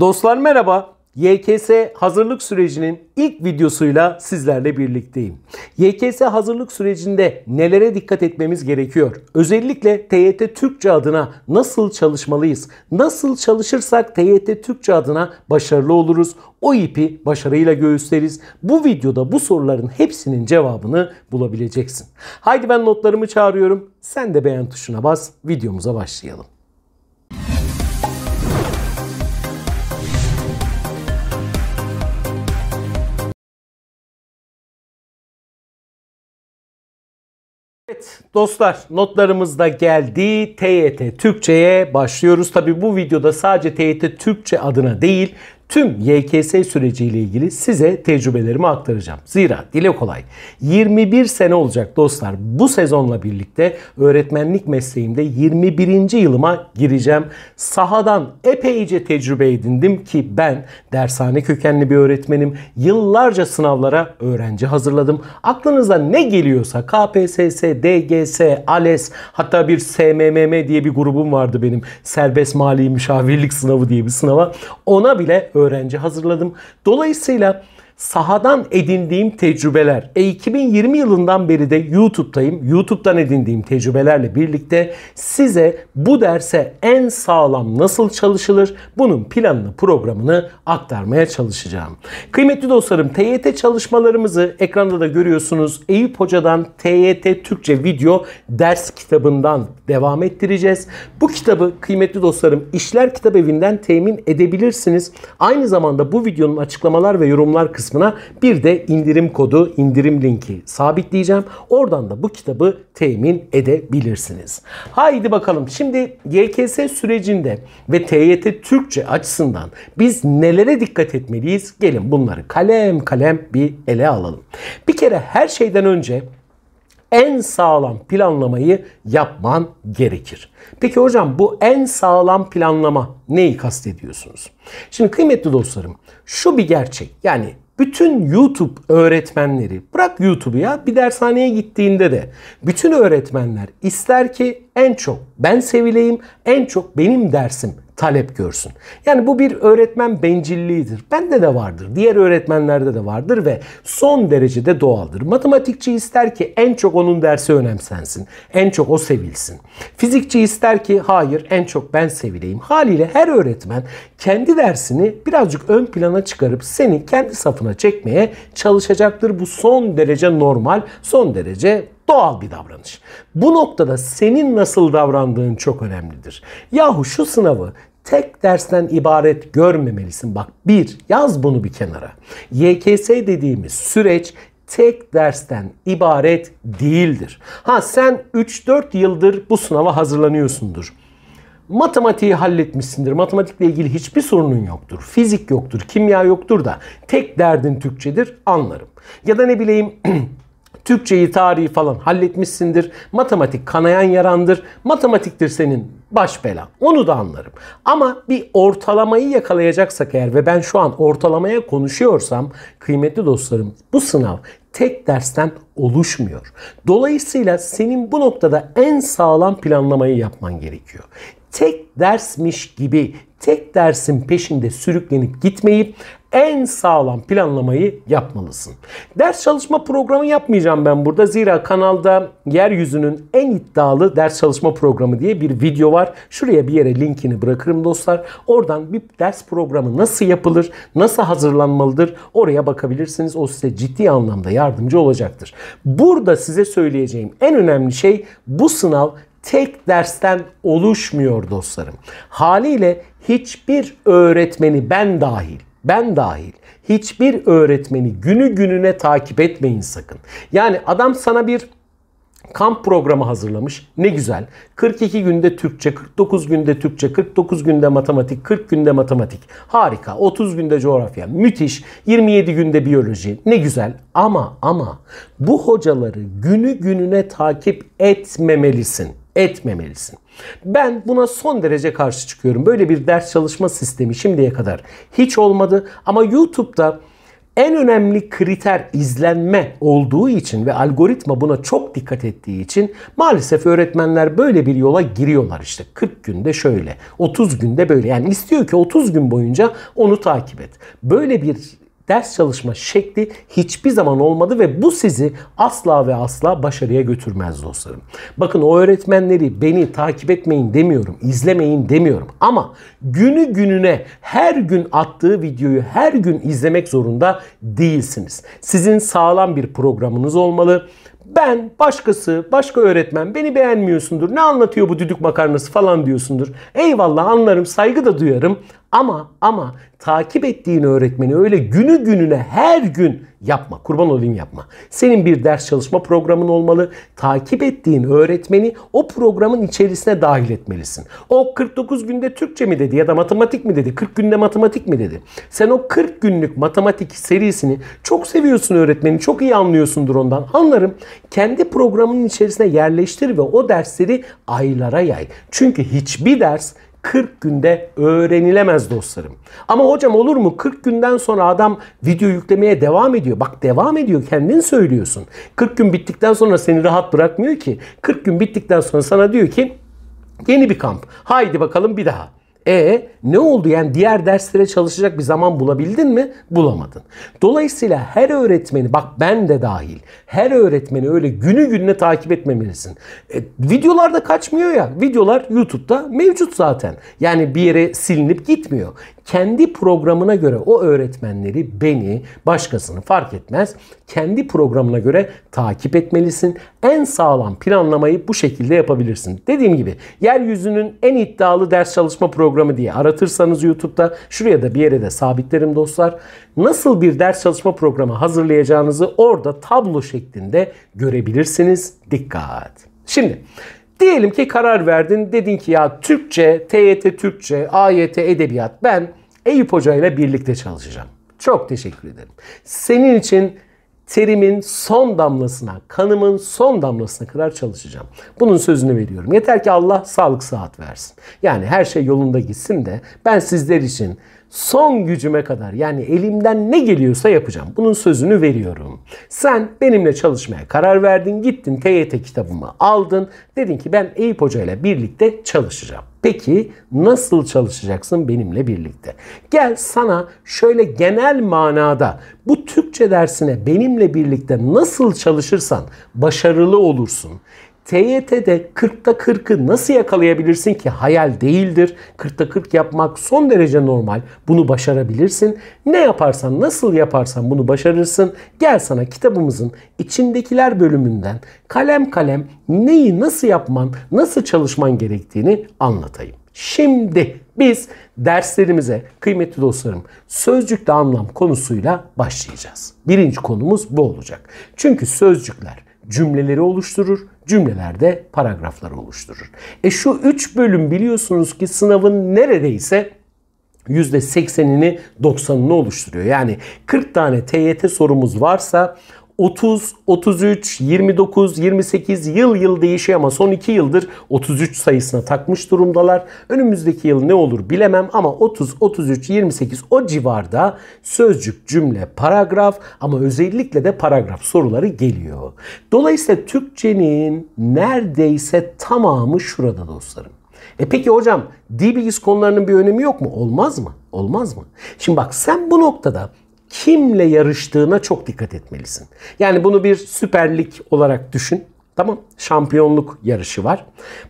Dostlar merhaba. YKS hazırlık sürecinin ilk videosuyla sizlerle birlikteyim. YKS hazırlık sürecinde nelere dikkat etmemiz gerekiyor? Özellikle TYT Türkçe adına nasıl çalışmalıyız? Nasıl çalışırsak TYT Türkçe adına başarılı oluruz? O ipi başarıyla göğüsleriz. Bu videoda bu soruların hepsinin cevabını bulabileceksin. Haydi ben notlarımı çağırıyorum. Sen de beğen tuşuna bas. Videomuza başlayalım. Evet dostlar notlarımız da geldi. TYT Türkçe'ye başlıyoruz. Tabi bu videoda sadece TYT Türkçe adına değil tüm YKS süreciyle ilgili size tecrübelerimi aktaracağım. Zira dile kolay. 21 sene olacak dostlar. Bu sezonla birlikte öğretmenlik mesleğimde 21. yılıma gireceğim. Sahadan epeyce tecrübe edindim ki ben dershane kökenli bir öğretmenim. Yıllarca sınavlara öğrenci hazırladım. Aklınıza ne geliyorsa KPSS, DGS, ALES hatta bir SMMM diye bir grubum vardı benim. Serbest Mali Müşavirlik Sınavı diye bir sınava. Ona bile öğrenci hazırladım. Dolayısıyla sahadan edindiğim tecrübeler. E 2020 yılından beri de YouTube'dayım. YouTube'dan edindiğim tecrübelerle birlikte size bu derse en sağlam nasıl çalışılır bunun planını programını aktarmaya çalışacağım. Kıymetli dostlarım TYT çalışmalarımızı ekranda da görüyorsunuz. Eyüp Hoca'dan TYT Türkçe video ders kitabından devam ettireceğiz. Bu kitabı kıymetli dostlarım İşler Kitap Evi'nden temin edebilirsiniz. Aynı zamanda bu videonun açıklamalar ve yorumlar kısmı kısmına bir de indirim kodu, indirim linki sabitleyeceğim. Oradan da bu kitabı temin edebilirsiniz. Haydi bakalım şimdi YKS sürecinde ve TYT Türkçe açısından biz nelere dikkat etmeliyiz? Gelin bunları kalem kalem bir ele alalım. Bir kere her şeyden önce en sağlam planlamayı yapman gerekir. Peki hocam bu en sağlam planlama neyi kastediyorsunuz? Şimdi kıymetli dostlarım şu bir gerçek. Yani bütün YouTube öğretmenleri bırak YouTube'u ya bir dershaneye gittiğinde de bütün öğretmenler ister ki en çok ben sevileyim, en çok benim dersim talep görsün. Yani bu bir öğretmen bencilliğidir. Bende de vardır. Diğer öğretmenlerde de vardır ve son derecede doğaldır. Matematikçi ister ki en çok onun dersi önemsensin. En çok o sevilsin. Fizikçi ister ki hayır en çok ben sevileyim. Haliyle her öğretmen kendi dersini birazcık ön plana çıkarıp seni kendi safına çekmeye çalışacaktır. Bu son derece normal, son derece doğal bir davranış. Bu noktada senin nasıl davrandığın çok önemlidir. Yahu şu sınavı tek dersten ibaret görmemelisin. Bak bir yaz bunu bir kenara. YKS dediğimiz süreç tek dersten ibaret değildir. Ha sen 3-4 yıldır bu sınava hazırlanıyorsundur. Matematiği halletmişsindir. Matematikle ilgili hiçbir sorunun yoktur. Fizik yoktur, kimya yoktur da tek derdin Türkçedir anlarım. Ya da ne bileyim Türkçeyi, tarihi falan halletmişsindir. Matematik kanayan yarandır. Matematiktir senin baş bela. Onu da anlarım. Ama bir ortalamayı yakalayacaksak eğer ve ben şu an ortalamaya konuşuyorsam kıymetli dostlarım bu sınav tek dersten oluşmuyor. Dolayısıyla senin bu noktada en sağlam planlamayı yapman gerekiyor. Tek dersmiş gibi tek dersin peşinde sürüklenip gitmeyip en sağlam planlamayı yapmalısın. Ders çalışma programı yapmayacağım ben burada. Zira kanalda yeryüzünün en iddialı ders çalışma programı diye bir video var. Şuraya bir yere linkini bırakırım dostlar. Oradan bir ders programı nasıl yapılır, nasıl hazırlanmalıdır oraya bakabilirsiniz. O size ciddi anlamda yardımcı olacaktır. Burada size söyleyeceğim en önemli şey bu sınav tek dersten oluşmuyor dostlarım. Haliyle hiçbir öğretmeni ben dahil ben dahil hiçbir öğretmeni günü gününe takip etmeyin sakın. Yani adam sana bir kamp programı hazırlamış. Ne güzel. 42 günde Türkçe, 49 günde Türkçe, 49 günde matematik, 40 günde matematik. Harika. 30 günde coğrafya. Müthiş. 27 günde biyoloji. Ne güzel. Ama ama bu hocaları günü gününe takip etmemelisin etmemelisin. Ben buna son derece karşı çıkıyorum. Böyle bir ders çalışma sistemi şimdiye kadar hiç olmadı ama YouTube'da en önemli kriter izlenme olduğu için ve algoritma buna çok dikkat ettiği için maalesef öğretmenler böyle bir yola giriyorlar işte. 40 günde şöyle, 30 günde böyle. Yani istiyor ki 30 gün boyunca onu takip et. Böyle bir ders çalışma şekli hiçbir zaman olmadı ve bu sizi asla ve asla başarıya götürmez dostlarım. Bakın o öğretmenleri beni takip etmeyin demiyorum, izlemeyin demiyorum ama günü gününe her gün attığı videoyu her gün izlemek zorunda değilsiniz. Sizin sağlam bir programınız olmalı ben, başkası, başka öğretmen beni beğenmiyorsundur. Ne anlatıyor bu düdük makarnası falan diyorsundur. Eyvallah anlarım, saygı da duyarım. Ama ama takip ettiğin öğretmeni öyle günü gününe her gün Yapma. Kurban olayım yapma. Senin bir ders çalışma programın olmalı. Takip ettiğin öğretmeni o programın içerisine dahil etmelisin. O 49 günde Türkçe mi dedi ya da matematik mi dedi? 40 günde matematik mi dedi? Sen o 40 günlük matematik serisini çok seviyorsun öğretmeni. Çok iyi anlıyorsundur ondan. Anlarım. Kendi programının içerisine yerleştir ve o dersleri aylara yay. Çünkü hiçbir ders 40 günde öğrenilemez dostlarım. Ama hocam olur mu 40 günden sonra adam video yüklemeye devam ediyor. Bak devam ediyor kendin söylüyorsun. 40 gün bittikten sonra seni rahat bırakmıyor ki. 40 gün bittikten sonra sana diyor ki yeni bir kamp. Haydi bakalım bir daha. E ne oldu yani diğer derslere çalışacak bir zaman bulabildin mi? Bulamadın. Dolayısıyla her öğretmeni bak ben de dahil her öğretmeni öyle günü gününe takip etmemelisin. E, videolarda kaçmıyor ya videolar YouTube'da mevcut zaten. Yani bir yere silinip gitmiyor kendi programına göre o öğretmenleri, beni, başkasını fark etmez. Kendi programına göre takip etmelisin. En sağlam planlamayı bu şekilde yapabilirsin. Dediğim gibi yeryüzünün en iddialı ders çalışma programı diye aratırsanız YouTube'da şuraya da bir yere de sabitlerim dostlar. Nasıl bir ders çalışma programı hazırlayacağınızı orada tablo şeklinde görebilirsiniz. Dikkat. Şimdi Diyelim ki karar verdin. Dedin ki ya Türkçe, TYT Türkçe, AYT Edebiyat ben Eyüp Hoca ile birlikte çalışacağım. Çok teşekkür ederim. Senin için terimin son damlasına, kanımın son damlasına kadar çalışacağım. Bunun sözünü veriyorum. Yeter ki Allah sağlık saat versin. Yani her şey yolunda gitsin de ben sizler için son gücüme kadar yani elimden ne geliyorsa yapacağım. Bunun sözünü veriyorum. Sen benimle çalışmaya karar verdin. Gittin TYT kitabımı aldın. Dedin ki ben Eyüp Hoca ile birlikte çalışacağım. Peki nasıl çalışacaksın benimle birlikte? Gel sana şöyle genel manada bu Türkçe dersine benimle birlikte nasıl çalışırsan başarılı olursun. TYT'de 40'ta 40'ı nasıl yakalayabilirsin ki hayal değildir. 40'ta 40 yapmak son derece normal. Bunu başarabilirsin. Ne yaparsan, nasıl yaparsan bunu başarırsın. Gel sana kitabımızın içindekiler bölümünden kalem kalem neyi nasıl yapman, nasıl çalışman gerektiğini anlatayım. Şimdi biz derslerimize kıymetli dostlarım sözcükle anlam konusuyla başlayacağız. Birinci konumuz bu olacak. Çünkü sözcükler cümleleri oluşturur, cümleler de paragrafları oluşturur. E şu üç bölüm biliyorsunuz ki sınavın neredeyse %80'ini 90'ını oluşturuyor. Yani 40 tane TYT sorumuz varsa 30, 33, 29, 28 yıl yıl değişiyor ama son 2 yıldır 33 sayısına takmış durumdalar. Önümüzdeki yıl ne olur bilemem ama 30, 33, 28 o civarda sözcük, cümle, paragraf ama özellikle de paragraf soruları geliyor. Dolayısıyla Türkçenin neredeyse tamamı şurada dostlarım. E peki hocam dil bilgisi konularının bir önemi yok mu? Olmaz mı? Olmaz mı? Şimdi bak sen bu noktada kimle yarıştığına çok dikkat etmelisin. Yani bunu bir süperlik olarak düşün. Tamam şampiyonluk yarışı var.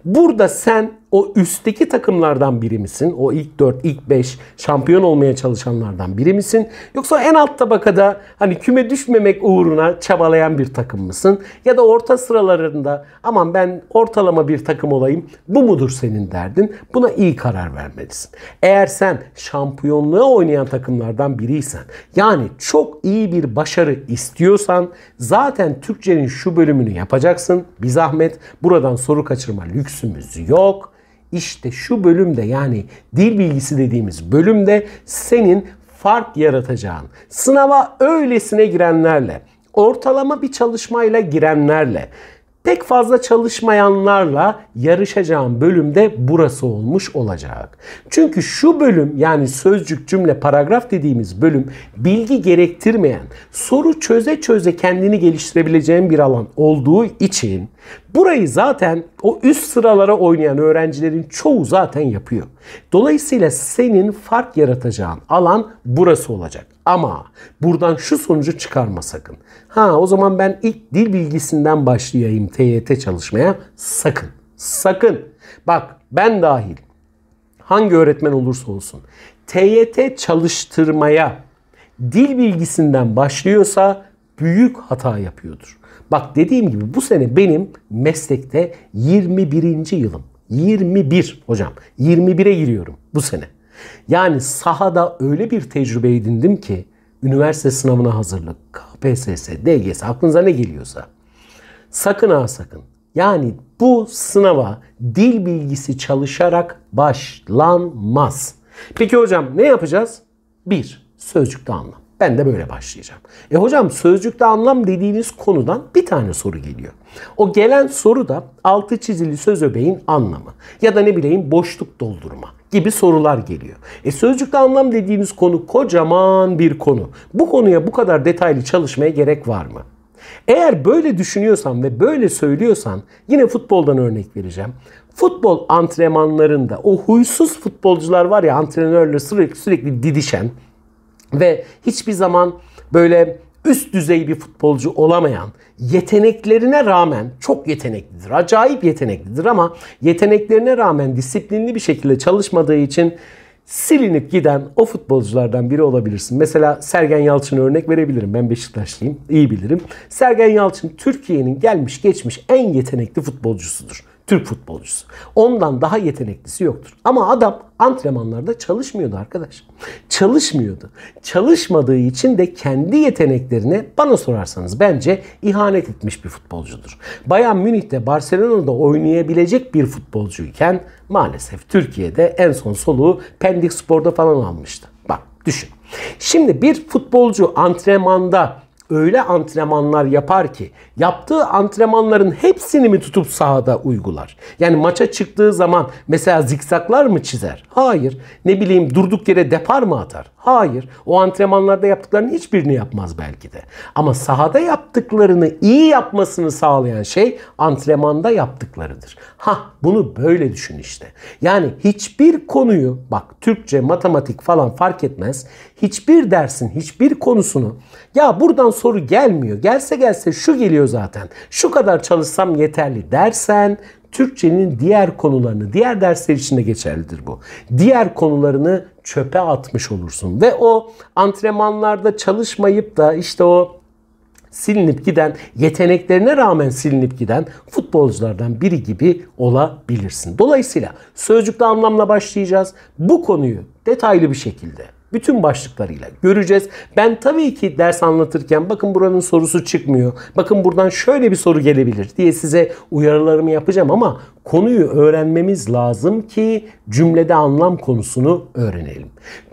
Burada sen o üstteki takımlardan biri misin? O ilk 4, ilk 5 şampiyon olmaya çalışanlardan biri misin? Yoksa en alt tabakada hani küme düşmemek uğruna çabalayan bir takım mısın? Ya da orta sıralarında aman ben ortalama bir takım olayım bu mudur senin derdin? Buna iyi karar vermelisin. Eğer sen şampiyonluğa oynayan takımlardan biriysen yani çok iyi bir başarı istiyorsan zaten Türkçenin şu bölümünü yapacaksın. Bir zahmet buradan soru kaçırma lüksümüz yok. İşte şu bölümde yani dil bilgisi dediğimiz bölümde senin fark yaratacağın, sınava öylesine girenlerle, ortalama bir çalışmayla girenlerle, pek fazla çalışmayanlarla yarışacağın bölümde burası olmuş olacak. Çünkü şu bölüm yani sözcük cümle paragraf dediğimiz bölüm bilgi gerektirmeyen soru çöze çöze kendini geliştirebileceğin bir alan olduğu için Burayı zaten o üst sıralara oynayan öğrencilerin çoğu zaten yapıyor. Dolayısıyla senin fark yaratacağın alan burası olacak. Ama buradan şu sonucu çıkarma sakın. Ha o zaman ben ilk dil bilgisinden başlayayım TYT çalışmaya. Sakın. Sakın. Bak ben dahil hangi öğretmen olursa olsun TYT çalıştırmaya dil bilgisinden başlıyorsa büyük hata yapıyordur. Bak dediğim gibi bu sene benim meslekte 21. yılım. 21 hocam. 21'e giriyorum bu sene. Yani sahada öyle bir tecrübe edindim ki üniversite sınavına hazırlık, KPSS, DGS aklınıza ne geliyorsa. Sakın ha sakın. Yani bu sınava dil bilgisi çalışarak başlanmaz. Peki hocam ne yapacağız? Bir Sözcükte anlam. Ben de böyle başlayacağım. E hocam sözcükte anlam dediğiniz konudan bir tane soru geliyor. O gelen soru da altı çizili söz öbeğin anlamı ya da ne bileyim boşluk doldurma gibi sorular geliyor. E sözcükte anlam dediğiniz konu kocaman bir konu. Bu konuya bu kadar detaylı çalışmaya gerek var mı? Eğer böyle düşünüyorsan ve böyle söylüyorsan yine futboldan örnek vereceğim. Futbol antrenmanlarında o huysuz futbolcular var ya antrenörle sürekli, sürekli didişen ve hiçbir zaman böyle üst düzey bir futbolcu olamayan, yeteneklerine rağmen çok yeteneklidir, acayip yeteneklidir ama yeteneklerine rağmen disiplinli bir şekilde çalışmadığı için silinip giden o futbolculardan biri olabilirsin. Mesela Sergen Yalçın örnek verebilirim. Ben Beşiktaşlıyım, iyi bilirim. Sergen Yalçın Türkiye'nin gelmiş geçmiş en yetenekli futbolcusudur. Türk futbolcusu. Ondan daha yeteneklisi yoktur. Ama adam antrenmanlarda çalışmıyordu arkadaş. Çalışmıyordu. Çalışmadığı için de kendi yeteneklerine bana sorarsanız bence ihanet etmiş bir futbolcudur. Bayan Münih'te Barcelona'da oynayabilecek bir futbolcuyken maalesef Türkiye'de en son soluğu Pendik Spor'da falan almıştı. Bak düşün. Şimdi bir futbolcu antrenmanda öyle antrenmanlar yapar ki yaptığı antrenmanların hepsini mi tutup sahada uygular? Yani maça çıktığı zaman mesela zikzaklar mı çizer? Hayır. Ne bileyim durduk yere depar mı atar? Hayır. O antrenmanlarda yaptıklarının hiçbirini yapmaz belki de. Ama sahada yaptıklarını iyi yapmasını sağlayan şey antrenmanda yaptıklarıdır. Ha bunu böyle düşün işte. Yani hiçbir konuyu bak Türkçe, matematik falan fark etmez hiçbir dersin, hiçbir konusunu ya buradan soru gelmiyor. Gelse gelse şu geliyor zaten. Şu kadar çalışsam yeterli dersen Türkçenin diğer konularını, diğer dersler için de geçerlidir bu. Diğer konularını çöpe atmış olursun ve o antrenmanlarda çalışmayıp da işte o silinip giden, yeteneklerine rağmen silinip giden futbolculardan biri gibi olabilirsin. Dolayısıyla sözcükle anlamla başlayacağız. Bu konuyu detaylı bir şekilde bütün başlıklarıyla göreceğiz. Ben tabii ki ders anlatırken bakın buranın sorusu çıkmıyor. Bakın buradan şöyle bir soru gelebilir diye size uyarılarımı yapacağım ama konuyu öğrenmemiz lazım ki cümlede anlam konusunu öğrenelim.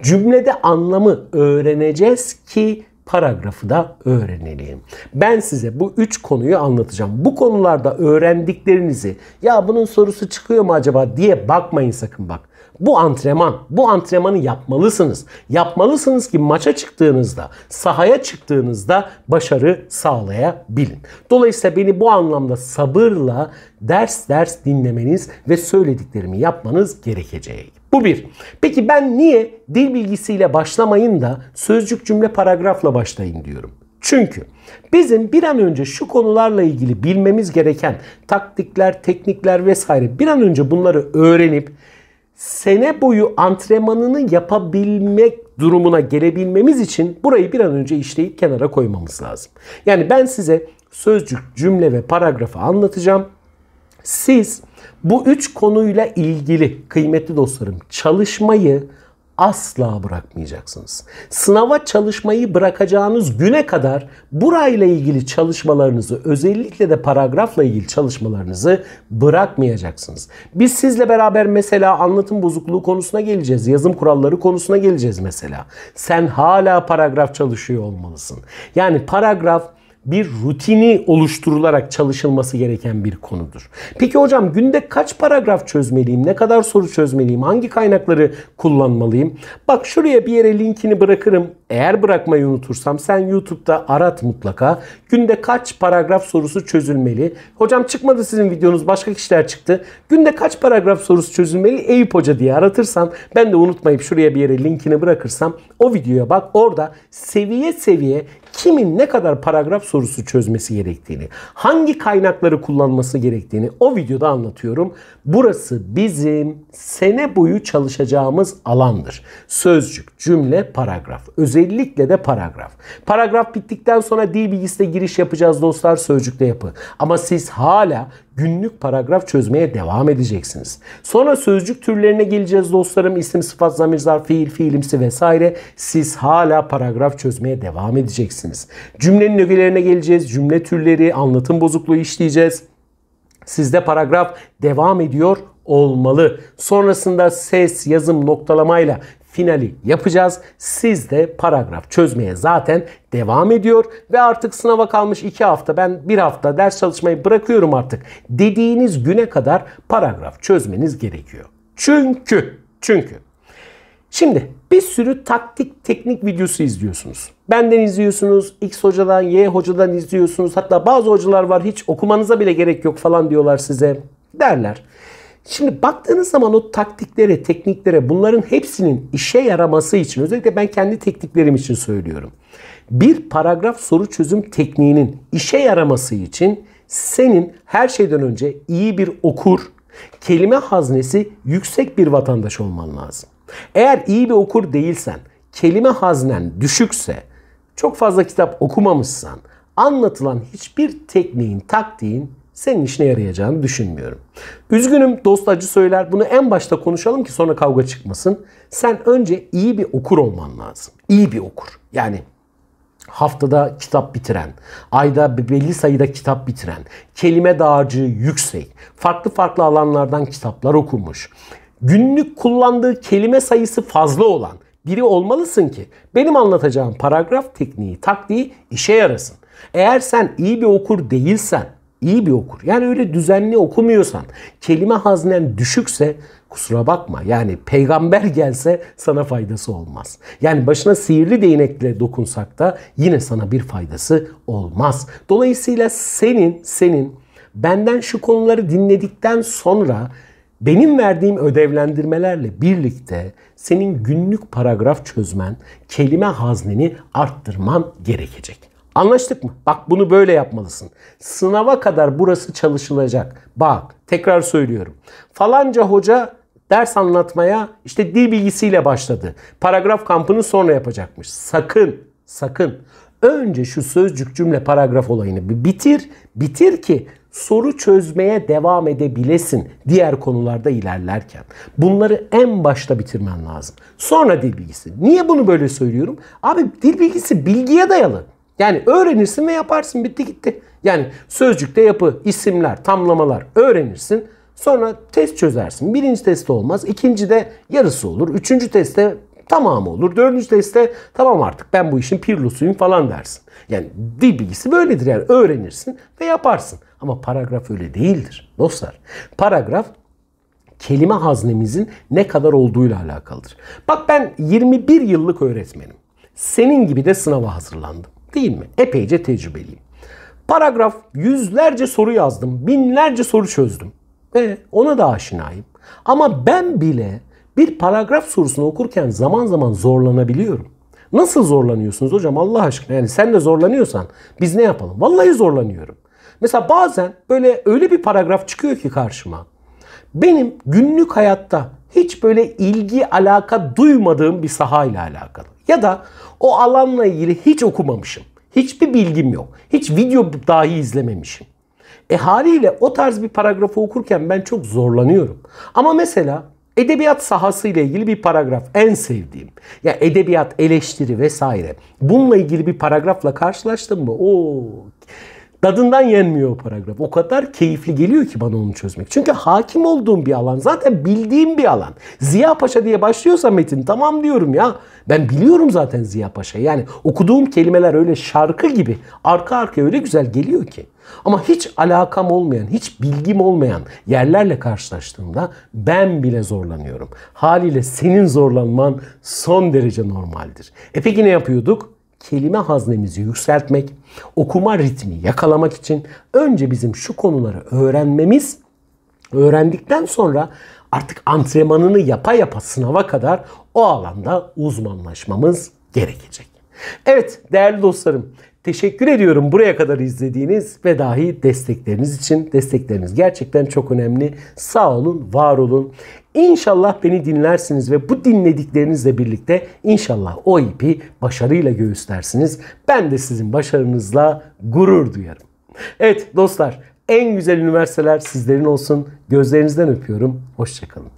Cümlede anlamı öğreneceğiz ki paragrafı da öğrenelim. Ben size bu üç konuyu anlatacağım. Bu konularda öğrendiklerinizi ya bunun sorusu çıkıyor mu acaba diye bakmayın sakın bak. Bu antrenman, bu antrenmanı yapmalısınız. Yapmalısınız ki maça çıktığınızda, sahaya çıktığınızda başarı sağlayabilin. Dolayısıyla beni bu anlamda sabırla ders ders dinlemeniz ve söylediklerimi yapmanız gerekecek. Bu bir. Peki ben niye dil bilgisiyle başlamayın da sözcük cümle paragrafla başlayın diyorum. Çünkü bizim bir an önce şu konularla ilgili bilmemiz gereken taktikler, teknikler vesaire bir an önce bunları öğrenip sene boyu antrenmanını yapabilmek durumuna gelebilmemiz için burayı bir an önce işleyip kenara koymamız lazım. Yani ben size sözcük, cümle ve paragrafı anlatacağım. Siz bu üç konuyla ilgili kıymetli dostlarım çalışmayı asla bırakmayacaksınız. Sınava çalışmayı bırakacağınız güne kadar burayla ilgili çalışmalarınızı özellikle de paragrafla ilgili çalışmalarınızı bırakmayacaksınız. Biz sizle beraber mesela anlatım bozukluğu konusuna geleceğiz. Yazım kuralları konusuna geleceğiz mesela. Sen hala paragraf çalışıyor olmalısın. Yani paragraf bir rutini oluşturularak çalışılması gereken bir konudur. Peki hocam günde kaç paragraf çözmeliyim? Ne kadar soru çözmeliyim? Hangi kaynakları kullanmalıyım? Bak şuraya bir yere linkini bırakırım. Eğer bırakmayı unutursam sen YouTube'da arat mutlaka. Günde kaç paragraf sorusu çözülmeli? Hocam çıkmadı sizin videonuz başka kişiler çıktı. Günde kaç paragraf sorusu çözülmeli? Eyüp Hoca diye aratırsam ben de unutmayıp şuraya bir yere linkini bırakırsam o videoya bak orada seviye seviye kimin ne kadar paragraf sorusu çözmesi gerektiğini, hangi kaynakları kullanması gerektiğini o videoda anlatıyorum. Burası bizim sene boyu çalışacağımız alandır. Sözcük, cümle, paragraf. Özellikle özellikle de paragraf. Paragraf bittikten sonra dil bilgisine giriş yapacağız dostlar sözcükle yapın. Ama siz hala günlük paragraf çözmeye devam edeceksiniz. Sonra sözcük türlerine geleceğiz dostlarım. İsim, sıfat, zamir, zarf, fiil, fiilimsi vesaire. Siz hala paragraf çözmeye devam edeceksiniz. Cümlenin ögelerine geleceğiz. Cümle türleri, anlatım bozukluğu işleyeceğiz. Sizde paragraf devam ediyor olmalı. Sonrasında ses, yazım, noktalamayla finali yapacağız. Siz de paragraf çözmeye zaten devam ediyor ve artık sınava kalmış 2 hafta ben 1 hafta ders çalışmayı bırakıyorum artık dediğiniz güne kadar paragraf çözmeniz gerekiyor. Çünkü çünkü Şimdi bir sürü taktik teknik videosu izliyorsunuz. Benden izliyorsunuz, X hocadan, Y hocadan izliyorsunuz. Hatta bazı hocalar var hiç okumanıza bile gerek yok falan diyorlar size derler. Şimdi baktığınız zaman o taktiklere, tekniklere bunların hepsinin işe yaraması için özellikle ben kendi tekniklerim için söylüyorum. Bir paragraf soru çözüm tekniğinin işe yaraması için senin her şeyden önce iyi bir okur, kelime haznesi yüksek bir vatandaş olman lazım. Eğer iyi bir okur değilsen, kelime haznen düşükse, çok fazla kitap okumamışsan, anlatılan hiçbir tekniğin, taktiğin senin işine yarayacağını düşünmüyorum. Üzgünüm dost acı söyler. Bunu en başta konuşalım ki sonra kavga çıkmasın. Sen önce iyi bir okur olman lazım. İyi bir okur. Yani haftada kitap bitiren, ayda belli sayıda kitap bitiren, kelime dağarcığı yüksek, farklı farklı alanlardan kitaplar okumuş, günlük kullandığı kelime sayısı fazla olan biri olmalısın ki benim anlatacağım paragraf tekniği, taktiği işe yarasın. Eğer sen iyi bir okur değilsen, iyi bir okur. Yani öyle düzenli okumuyorsan, kelime haznen düşükse kusura bakma. Yani peygamber gelse sana faydası olmaz. Yani başına sihirli değnekle dokunsak da yine sana bir faydası olmaz. Dolayısıyla senin, senin benden şu konuları dinledikten sonra benim verdiğim ödevlendirmelerle birlikte senin günlük paragraf çözmen, kelime haznini arttırman gerekecek. Anlaştık mı? Bak bunu böyle yapmalısın. Sınava kadar burası çalışılacak. Bak tekrar söylüyorum. Falanca hoca ders anlatmaya işte dil bilgisiyle başladı. Paragraf kampını sonra yapacakmış. Sakın, sakın. Önce şu sözcük cümle paragraf olayını bir bitir. Bitir ki soru çözmeye devam edebilesin diğer konularda ilerlerken. Bunları en başta bitirmen lazım. Sonra dil bilgisi. Niye bunu böyle söylüyorum? Abi dil bilgisi bilgiye dayalı. Yani öğrenirsin ve yaparsın bitti gitti. Yani sözcükte yapı, isimler, tamlamalar öğrenirsin. Sonra test çözersin. Birinci testte olmaz. ikinci de yarısı olur. Üçüncü testte tamamı olur. Dördüncü testte tamam artık ben bu işin pirlusuyum falan dersin. Yani dil bilgisi böyledir. Yani öğrenirsin ve yaparsın. Ama paragraf öyle değildir dostlar. Paragraf kelime haznemizin ne kadar olduğuyla alakalıdır. Bak ben 21 yıllık öğretmenim. Senin gibi de sınava hazırlandım değil mi? Epeyce tecrübeliyim. Paragraf yüzlerce soru yazdım, binlerce soru çözdüm. Ve ona da aşinayım. Ama ben bile bir paragraf sorusunu okurken zaman zaman zorlanabiliyorum. Nasıl zorlanıyorsunuz hocam Allah aşkına? Yani sen de zorlanıyorsan biz ne yapalım? Vallahi zorlanıyorum. Mesela bazen böyle öyle bir paragraf çıkıyor ki karşıma. Benim günlük hayatta hiç böyle ilgi alaka duymadığım bir sahayla alakalı. Ya da o alanla ilgili hiç okumamışım. Hiçbir bilgim yok. Hiç video dahi izlememişim. E haliyle o tarz bir paragrafı okurken ben çok zorlanıyorum. Ama mesela edebiyat sahası ile ilgili bir paragraf en sevdiğim. Ya yani edebiyat eleştiri vesaire. Bununla ilgili bir paragrafla karşılaştım mı? Oo. Tadından yenmiyor o paragraf. O kadar keyifli geliyor ki bana onu çözmek. Çünkü hakim olduğum bir alan. Zaten bildiğim bir alan. Ziya Paşa diye başlıyorsa metin tamam diyorum ya. Ben biliyorum zaten Ziya Paşa. Yani okuduğum kelimeler öyle şarkı gibi arka arkaya öyle güzel geliyor ki. Ama hiç alakam olmayan, hiç bilgim olmayan yerlerle karşılaştığımda ben bile zorlanıyorum. Haliyle senin zorlanman son derece normaldir. E peki ne yapıyorduk? kelime haznemizi yükseltmek, okuma ritmi yakalamak için önce bizim şu konuları öğrenmemiz, öğrendikten sonra artık antrenmanını yapa yapa sınava kadar o alanda uzmanlaşmamız gerekecek. Evet değerli dostlarım Teşekkür ediyorum buraya kadar izlediğiniz ve dahi destekleriniz için. Destekleriniz gerçekten çok önemli. Sağ olun, var olun. İnşallah beni dinlersiniz ve bu dinlediklerinizle birlikte inşallah o ipi başarıyla göğüslersiniz. Ben de sizin başarınızla gurur duyarım. Evet dostlar en güzel üniversiteler sizlerin olsun. Gözlerinizden öpüyorum. Hoşçakalın.